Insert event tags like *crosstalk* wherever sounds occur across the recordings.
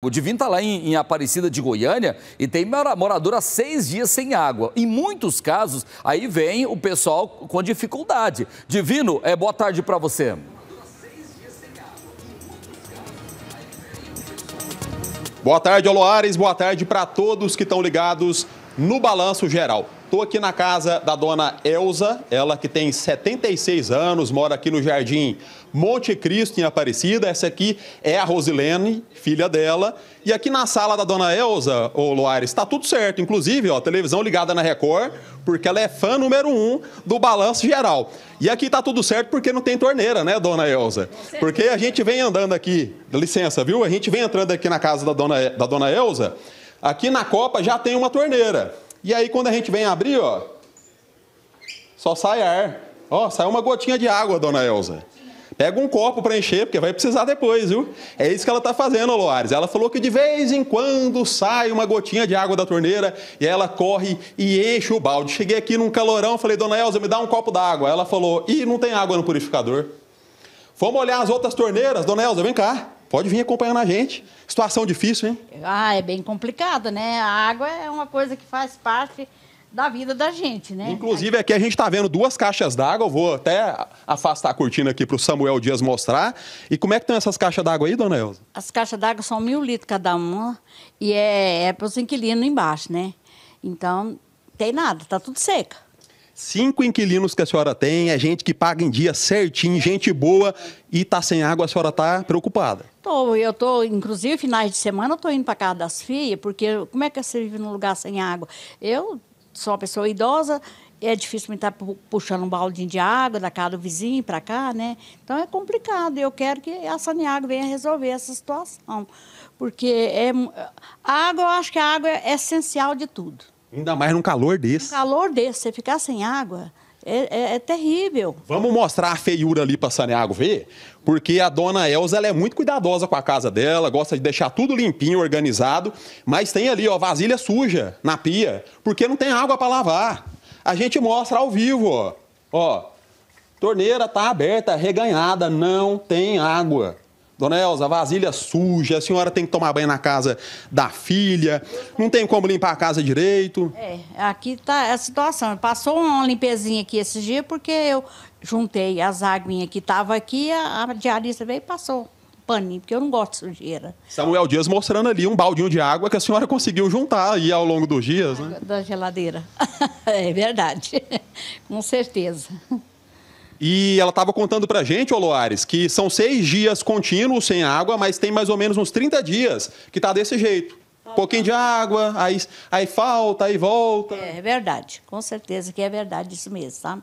O Divino está lá em, em, Aparecida de Goiânia e tem morador há seis dias sem água. Em muitos casos, aí vem o pessoal com dificuldade. Divino, é boa tarde para você. Boa tarde, Aloares. Boa tarde para todos que estão ligados no Balanço Geral. Estou aqui na casa da dona Elza, ela que tem 76 anos, mora aqui no Jardim Monte Cristo, em Aparecida. Essa aqui é a Rosilene, filha dela. E aqui na sala da dona Elza, ô Loares, está tudo certo. Inclusive, ó, televisão ligada na Record, porque ela é fã número um do Balanço Geral. E aqui está tudo certo porque não tem torneira, né, dona Elza? Porque a gente vem andando aqui, licença, viu? A gente vem entrando aqui na casa da dona, da dona Elza. Aqui na Copa já tem uma torneira. E aí quando a gente vem abrir, ó, só sai ar. Ó, saiu uma gotinha de água, dona Elza. Pega um copo para encher, porque vai precisar depois, viu? É isso que ela está fazendo, Loares. Ela falou que de vez em quando sai uma gotinha de água da torneira e ela corre e enche o balde. Cheguei aqui num calorão, falei, Dona Elza, me dá um copo d'água. Ela falou, ih, não tem água no purificador. Vamos olhar as outras torneiras. Dona Elza, vem cá. Pode vir acompanhando a gente. Situação difícil, hein? Ah, é bem complicado, né? A água é uma coisa que faz parte da vida da gente, né? Inclusive, aqui a gente está vendo duas caixas d'água. Eu vou até afastar a cortina aqui para o Samuel Dias mostrar. E como é que estão essas caixas d'água aí, dona Elza? As caixas d'água são mil litros cada uma e é, é para os inquilinos embaixo, né? Então, tem nada, tá tudo seca. Cinco inquilinos que a senhora tem, é gente que paga em dia certinho, gente boa, e tá sem água, a senhora tá preocupada. Tô, eu tô, inclusive, finais de semana eu tô indo para casa das filhas, porque como é que você vive num lugar sem água? Eu sou uma pessoa idosa, é difícil me estar tá puxando um balde de água da casa do vizinho para cá, né? Então é complicado. Eu quero que a Saniago venha resolver essa situação, porque é a água, eu acho que a água é essencial de tudo. Ainda mais num calor desse. Um calor desse, você ficar sem água é, é, é terrível. Vamos mostrar a feiura ali para Saneago ver? Porque a dona Elza ela é muito cuidadosa com a casa dela, gosta de deixar tudo limpinho, organizado, mas tem ali, ó, vasilha suja na pia, porque não tem água para lavar. A gente mostra ao vivo, ó. Ó, torneira tá aberta, reganhada, não tem água. Dona Elza, vasilha suja, a senhora tem que tomar banho na casa da filha, não tem como limpar a casa direito. É, aqui tá a situação. Passou uma limpezinha aqui esses dias porque eu juntei as águinhas que estavam aqui, a, a diarista veio e passou paninho, porque eu não gosto de sujeira. Samuel Dias mostrando ali um baldinho de água que a senhora conseguiu juntar aí ao longo dos dias, né? Da geladeira. *laughs* é verdade. *laughs* Com certeza. E ela estava contando para a gente, ô Loares, que são seis dias contínuos sem água, mas tem mais ou menos uns 30 dias que está desse jeito. pouquinho de água, aí, aí falta, aí volta. É, é verdade, com certeza que é verdade isso mesmo, tá?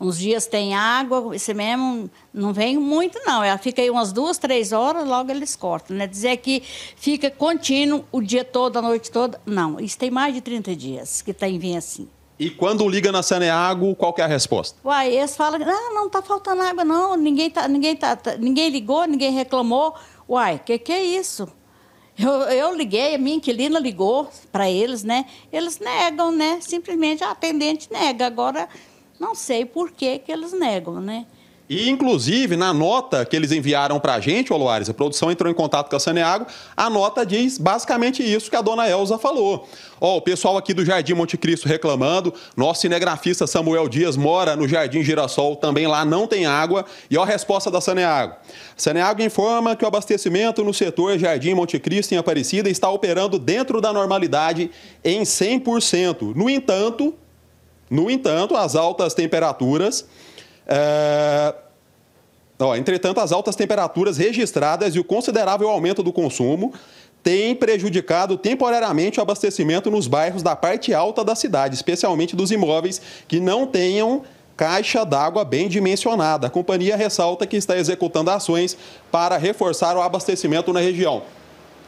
Uns dias tem água, esse mesmo não vem muito, não. Ela fica aí umas duas, três horas, logo eles cortam, né? Dizer que fica contínuo o dia todo, a noite toda, não. Isso tem mais de 30 dias que está em vir assim. E quando liga na Saneago, qual é a resposta? Uai, eles falam, ah, não tá faltando água não, ninguém, tá, ninguém, tá, tá, ninguém ligou, ninguém reclamou. Uai, que que é isso? Eu, eu liguei, a minha inquilina ligou para eles, né? Eles negam, né? Simplesmente a atendente nega. Agora, não sei por que que eles negam, né? E, inclusive, na nota que eles enviaram para a gente, o Luares, a produção entrou em contato com a Saneago, a nota diz basicamente isso que a dona Elza falou. Ó, oh, o pessoal aqui do Jardim Monte Cristo reclamando, nosso cinegrafista Samuel Dias mora no Jardim Girassol, também lá não tem água. E ó a resposta da Saneago. Saneago informa que o abastecimento no setor Jardim Monte Cristo em Aparecida está operando dentro da normalidade em 100%. No entanto, no entanto, as altas temperaturas... É então, ó, entretanto, as altas temperaturas registradas e o considerável aumento do consumo têm prejudicado temporariamente o abastecimento nos bairros da parte alta da cidade, especialmente dos imóveis que não tenham caixa d'água bem dimensionada. A companhia ressalta que está executando ações para reforçar o abastecimento na região.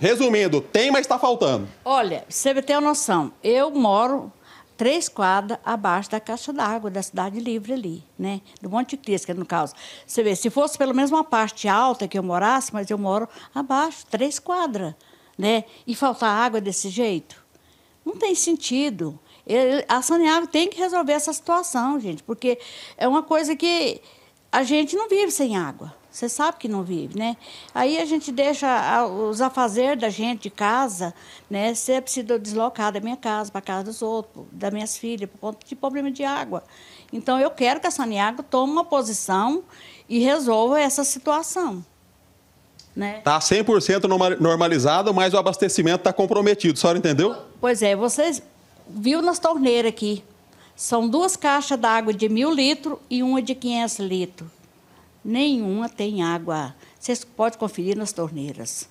Resumindo, tem, mas está faltando. Olha, você tem uma noção. Eu moro três quadras abaixo da caixa d'água da Cidade Livre ali, né? Do Monte Cristo, que é no caso. Você vê, se fosse pelo menos uma parte alta que eu morasse, mas eu moro abaixo, três quadras, né? E faltar água desse jeito? Não tem sentido. A a Saneago tem que resolver essa situação, gente, porque é uma coisa que a gente não vive sem água. Você sabe que não vive, né? Aí a gente deixa os afazer da gente de casa, né? Sempre preciso deslocar da minha casa para casa dos outros, das minhas filhas, por conta de problema de água. Então eu quero que a Saniago tome uma posição e resolva essa situação. Né? Tá 100% normalizado, mas o abastecimento está comprometido. A senhora entendeu? Pois é, vocês viu nas torneiras aqui. São duas caixas d'água de mil litros e uma de 500 litros nenhuma tem água. Vocês podem conferir nas torneiras.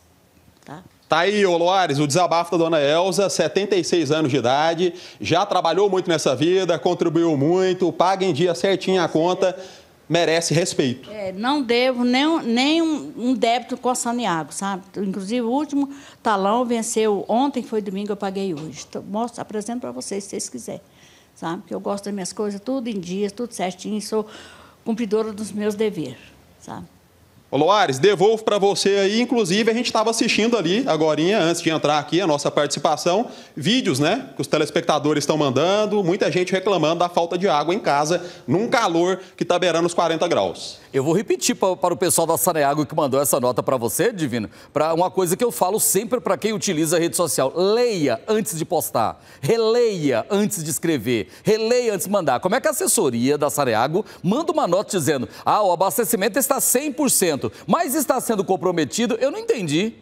Tá? Tá aí, Oloares, o desabafo da dona Elza, 76 anos de idade, já trabalhou muito nessa vida, contribuiu muito, paga em dia certinho a conta, merece respeito. É, não devo nem, nem um, débito com a Saniago, sabe? Inclusive, o último talão venceu ontem, foi domingo, eu paguei hoje. Então, mostro, apresento para vocês, se vocês quiserem, sabe? Que eu gosto das minhas coisas, tudo em dias, tudo certinho, sou cumpridora dos meus deveres, sabe? Olá, Loares, devolvo para você aí, inclusive a gente estava assistindo ali, agora antes de entrar aqui, a nossa participação, vídeos, né, que os telespectadores estão mandando, muita gente reclamando da falta de água em casa, num calor que está beirando os 40 graus. Eu vou repetir pra, para o pessoal da Saneago que mandou essa nota para você, Divino, para uma coisa que eu falo sempre para quem utiliza a rede social, leia antes de postar, releia antes de escrever, releia antes de mandar. Como é que a assessoria da Saneago manda uma nota dizendo, ah, o abastecimento está 100%, 100%, mas está sendo comprometido, eu não entendi.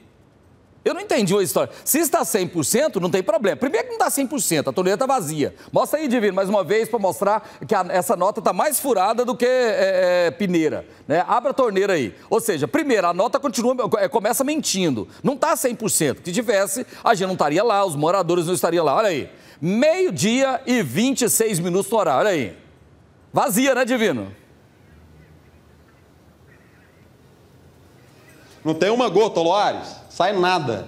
Eu não entendi a história. Se está 100%, não tem problema. Primeiro que não está 100%, a torneira está vazia. Mostra aí, Divino, mais uma vez, para mostrar que a, essa nota está mais furada do que é, é, peneira. Né? Abra a torneira aí. Ou seja, primeiro, a nota continua, é, começa mentindo. Não está 100%. Se tivesse, a gente não estaria lá, os moradores não estariam lá. Olha aí. Meio-dia e 26 minutos no horário. Olha aí. Vazia, né, Divino? Não tem uma gota, Loares. Sai nada.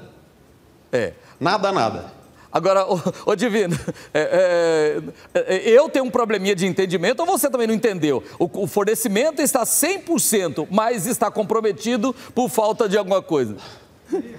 É. Nada, nada. Agora, ô, ô Divino, é é, é, é, eu tenho um probleminha de entendimento ou você também não entendeu? O, o fornecimento está 100%, mas está comprometido por falta de alguma coisa. *laughs*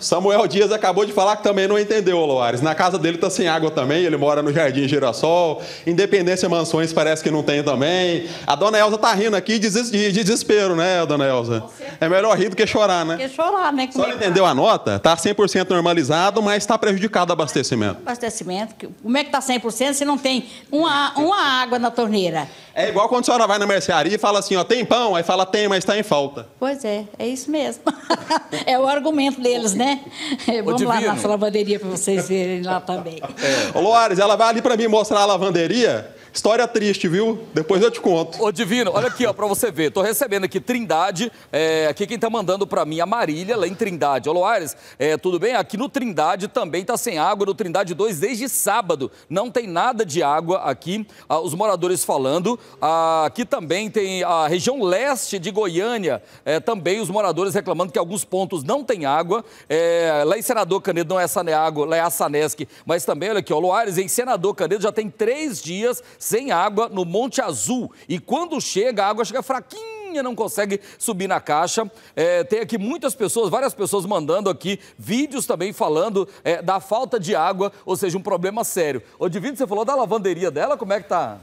Samuel Dias acabou de falar que também não entendeu, Loares. Na casa dele está sem água também, ele mora no Jardim Girassol. Independência Mansões parece que não tem também. A dona Elza tá rindo aqui de desespero, né, dona Elza? É melhor rir do que chorar, né? Que chorar, né? Só é entendeu a nota? Tá 100% normalizado, mas está prejudicado o abastecimento. Abastecimento. Como é que tá 100% se não tem uma, uma água na torneira? É igual quando a senhora vai na mercearia e fala assim, ó, tem pão? Aí fala, tem, mas está em falta. Pois é, é isso mesmo. *laughs* é o argumento deles, né? né? *laughs* Vamos Divino. lá na lavanderia para vocês verem lá também. É. Ô, Loares, ela vai ali para mim mostrar a lavanderia. História triste, viu? Depois eu te conto. Ô, Divino, olha aqui, ó, pra você ver. Tô recebendo aqui Trindade. É, aqui quem tá mandando pra mim, a Marília, lá em Trindade. Ô, Loares, é, tudo bem? Aqui no Trindade também tá sem água, no Trindade 2 desde sábado. Não tem nada de água aqui. Ah, os moradores falando. Ah, aqui também tem a região leste de Goiânia. É, também os moradores reclamando que alguns pontos não tem água. É, lá em Senador Canedo não é Saneágua, lá é a Sanesc. Mas também, olha aqui, ó, Loares, em Senador Canedo já tem três dias sem água no Monte Azul. E quando chega, a água chega fraquinha não consegue subir na caixa. É, tem aqui muitas pessoas, várias pessoas mandando aqui vídeos também falando é, da falta de água, ou seja, um problema sério. Ô Divino, você falou da lavanderia dela, como é que tá?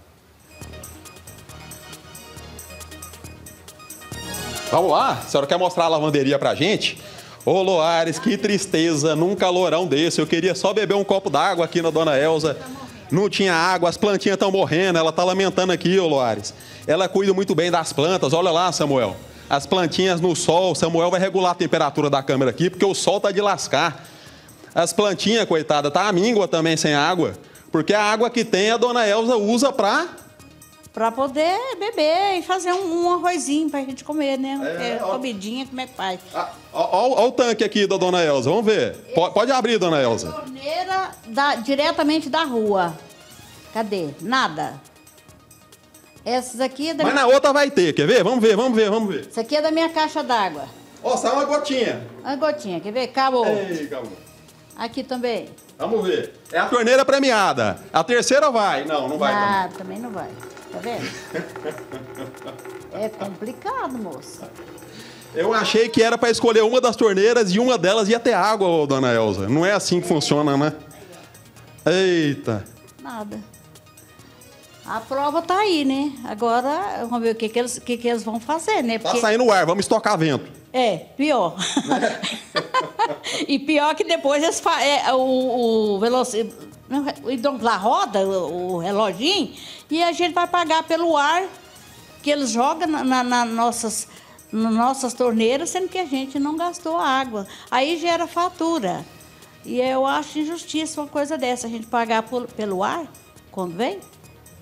Vamos lá, a senhora quer mostrar a lavanderia pra gente? Ô Loares, que tristeza, num calorão desse, eu queria só beber um copo d'água aqui na Dona Elza não tinha água, as plantinhas estão morrendo, ela está lamentando aqui, ô Loares. Ela cuida muito bem das plantas, olha lá, Samuel. As plantinhas no sol, Samuel vai regular a temperatura da câmera aqui, porque o sol está de lascar. As plantinhas, coitada, tá a míngua também sem água, porque a água que tem a dona Elza usa para para poder beber e fazer um, um arrozinho para a gente comer, né? É, é, comidinha, como é que faz. Olha ah, o tanque aqui da dona Elza, vamos ver. Pode, pode abrir, dona é Elza. Torneira da, diretamente da rua. Cadê? Nada. Essas aqui é da Mas minha... na outra vai ter, quer ver? Vamos ver, vamos ver, vamos ver. Isso aqui é da minha caixa d'água. Ó, oh, uma gotinha. Uma gotinha, quer ver? Acabou. Ei, acabou. Aqui também. Vamos ver. É a torneira premiada. A terceira vai. Não, não vai. Ah, também, também não vai. Tá vendo? *laughs* é complicado, moça. Eu achei que era para escolher uma das torneiras e uma delas ia ter água, dona Elza. Não é assim que funciona, né? Eita. Nada. A prova tá aí, né? Agora, vamos ver o que, que, eles, que, que eles vão fazer, né? Tá Porque... Tá saindo o ar, vamos estocar vento. É, pior. e pior que depois eles fa... é, o, o velocidade. Lá roda o, o reloginho e a gente vai pagar pelo ar que eles jogam na, na nossas, nas nossas torneiras, sendo que a gente não gastou água. Aí gera fatura. E eu acho injustiça uma coisa dessa, a gente pagar por, pelo ar quando vem.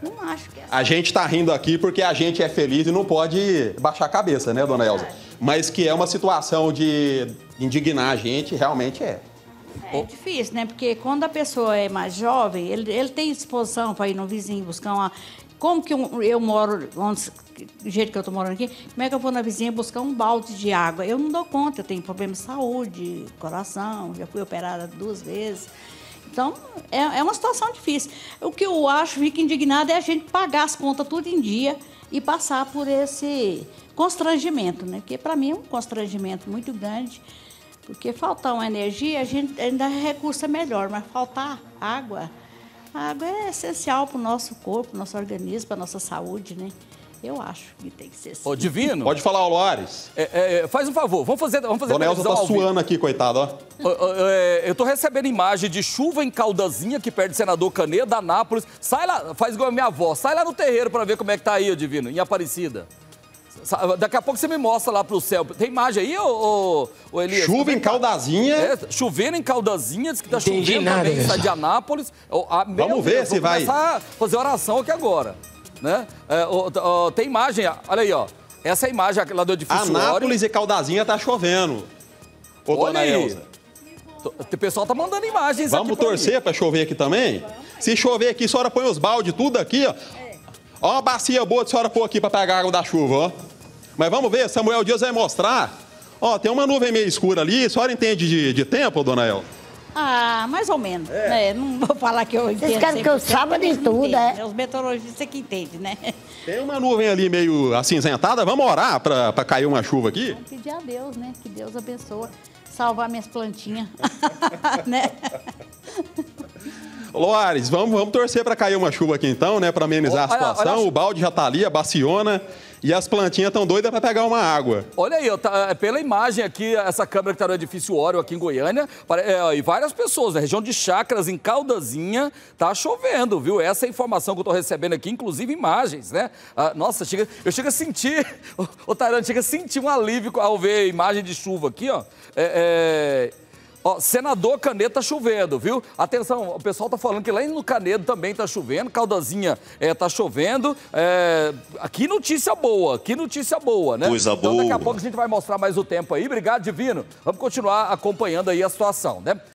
Não acho que é A assim. gente está rindo aqui porque a gente é feliz e não pode baixar a cabeça, né, dona Elza? mas que é uma situação de indignar a gente, realmente é. É difícil, né? Porque quando a pessoa é mais jovem, ele, ele tem disposição para ir no vizinho buscar uma. Como que eu, eu moro, onde, do jeito que eu estou morando aqui, como é que eu vou na vizinha buscar um balde de água? Eu não dou conta, eu tenho problema de saúde, coração, já fui operada duas vezes. Então, é, é uma situação difícil. O que eu acho, fico indignada, é a gente pagar as contas tudo em dia e passar por esse constrangimento, né? Que para mim é um constrangimento muito grande, porque faltar uma energia, a gente ainda recursa melhor, mas faltar água, a água é essencial para o nosso corpo, nosso organismo, para a nossa saúde, né? Eu acho que tem que ser assim. Ô, divino. Pode falar, Loares. É, é, é, faz um favor, vamos fazer, vamos fazer O Nelson tá suando aqui, coitado, ó. É, eu tô recebendo imagem de chuva em Caldazinha, que perde senador Caneda, Anápolis. Sai lá, faz igual a minha avó, sai lá no terreiro para ver como é que tá aí, ô divino, em Aparecida. Daqui a pouco você me mostra lá pro céu. Tem imagem aí, ô, ô, ô Elias? Chuva em Caldazinha. É, chovendo em Caldazinha, diz que tá Entendi chovendo nada, também, está de Anápolis. Vamos ver se vai. Vamos fazer oração aqui agora né? É, ó, ó, tem imagem, olha aí, ó. Essa é a imagem lá do edifício Anápolis Ori. e Caldazinha tá chovendo. Ô, olha dona Elza. O pessoal tá mandando imagens Vamos aqui torcer para chover aqui também? Vamos. Se chover aqui, a senhora põe os baldes tudo aqui, ó. Ó uma bacia boa de senhora pôr aqui para pegar água da chuva, ó. Mas vamos ver, Samuel Dias vai mostrar. Ó, tem uma nuvem meio escura ali, a senhora entende de, de tempo, dona Elza? Ah, mais ou menos. É. É, não vou falar que eu entendo. Vocês querem que eu saiba de tudo, é. é? Os meteorologistas é que entendem, né? Tem uma nuvem ali meio acinzentada, vamos orar para cair uma chuva aqui? Vamos pedir a Deus, né? Que Deus abençoe, salvar minhas plantinhas, *laughs* né? Loares, vamos, vamos torcer para cair uma chuva aqui então, né? Para amenizar a situação. Olha, olha... O balde já tá ali, a baciona. E as plantinhas estão doidas para pegar uma água. Olha aí, tá, é, pela imagem aqui, essa câmera que está no edifício Óreo aqui em Goiânia, para, é, e várias pessoas, na né? região de Chacras, em Caldazinha, tá chovendo, viu? Essa é a informação que eu estou recebendo aqui, inclusive imagens, né? Ah, nossa, chega, eu chego a sentir, o, o Tarante chega a sentir um alívio ao ver a imagem de chuva aqui, ó. É, é, Ó, senador Caneta tá chovendo, viu? Atenção, o pessoal tá falando que lá no Canedo também tá chovendo, Caldazinha é, tá chovendo. É, que notícia boa, que notícia boa, né? Coisa então, boa. Daqui a pouco a gente vai mostrar mais o tempo aí. Obrigado, Divino. Vamos continuar acompanhando aí a situação, né?